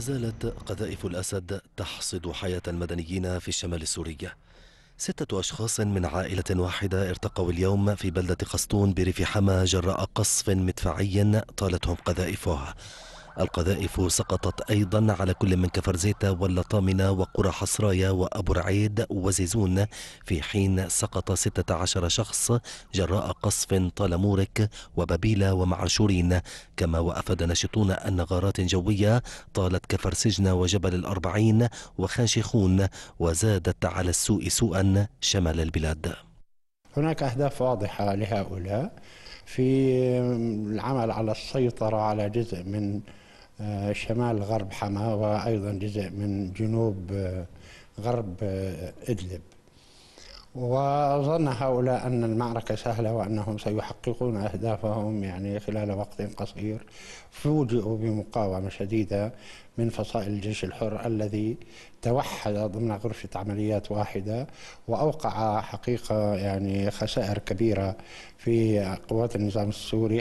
زالت قذائف الأسد تحصد حياة المدنيين في الشمال السوري ستة أشخاص من عائلة واحدة ارتقوا اليوم في بلدة قسطون بريف حما جراء قصف مدفعي طالتهم قذائفه القذائف سقطت أيضا على كل من كفرزيتا واللطامنة وقرى حصرايا وأبو رعيد وزيزون في حين سقط 16 شخص جراء قصف طال وبابيلا ومعاشورين كما وأفاد ناشطون أن غارات جوية طالت كفرسجنة وجبل الأربعين وخانشيخون وزادت على السوء سوءا شمال البلاد هناك أهداف واضحة لهؤلاء في العمل على السيطرة على جزء من آه، شمال غرب حما وأيضا جزء من جنوب آه، غرب آه، إدلب وظن هؤلاء أن المعركة سهلة وأنهم سيحققون أهدافهم يعني خلال وقت قصير فوجئوا بمقاومة شديدة من فصائل الجيش الحر الذي توحد ضمن غرفة عمليات واحدة وأوقع حقيقة يعني خسائر كبيرة في قوات النظام السوري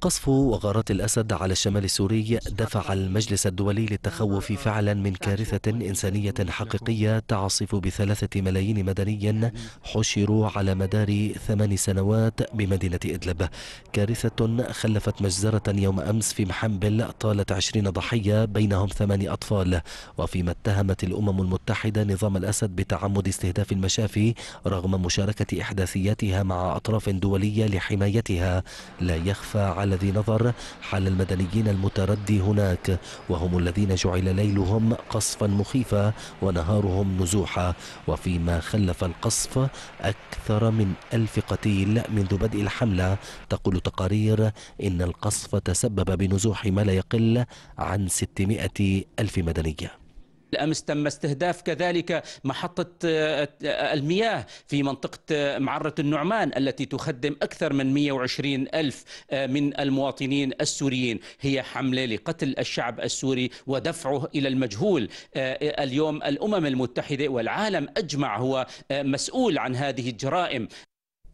قصف وغارات الأسد على الشمال السوري دفع المجلس الدولي للتخوف فعلا من كارثة إنسانية حقيقية تعصف بثلاثة ملايين مدني حشروا على مدار ثمان سنوات بمدينة إدلب كارثة خلفت مجزرة يوم أمس في محنبل طالت عشرين ضحية بينهم ثمان أطفال وفيما اتهمت الأمم المتحدة نظام الأسد بتعمد استهداف المشافي رغم مشاركة إحداثياتها مع أطراف دولية لحمايتها لا يخفى على الذي نظر حال المدنيين المتردي هناك وهم الذين جعل ليلهم قصفا مخيفا ونهارهم نزوحا وفيما خلف القصف أكثر من ألف قتيل منذ بدء الحملة تقول تقارير إن القصف تسبب بنزوح ما لا يقل عن 600 ألف مدنية الأمس تم استهداف كذلك محطة آه، المياه في منطقة آه، معرة النعمان التي تخدم أكثر من 120 ألف آه، من المواطنين السوريين هي حملة لقتل الشعب السوري ودفعه إلى المجهول اليوم الأمم المتحدة والعالم أجمع هو مسؤول عن هذه الجرائم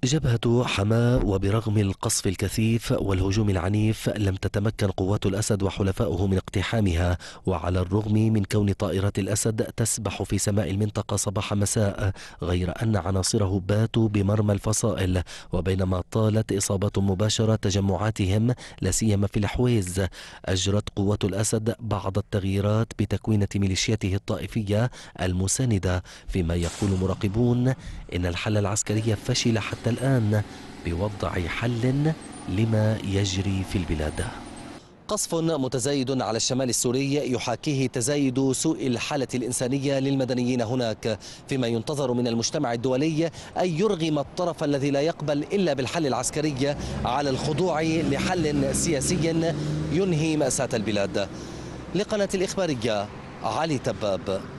جبهة حماة وبرغم القصف الكثيف والهجوم العنيف لم تتمكن قوات الأسد وحلفائه من اقتحامها وعلى الرغم من كون طائرات الأسد تسبح في سماء المنطقة صباح مساء غير أن عناصره باتوا بمرمى الفصائل وبينما طالت إصابات مباشرة تجمعاتهم لاسيما في الحويز أجرت قوات الأسد بعض التغييرات بتكوينة ميليشياته الطائفية المساندة فيما يقول مراقبون إن الحل العسكري فشل حتى الآن بوضع حل لما يجري في البلاد قصف متزايد على الشمال السوري يحاكيه تزايد سوء الحالة الإنسانية للمدنيين هناك فيما ينتظر من المجتمع الدولي أن يرغم الطرف الذي لا يقبل إلا بالحل العسكري على الخضوع لحل سياسي ينهي مأساة البلاد لقناة الإخبارية علي تباب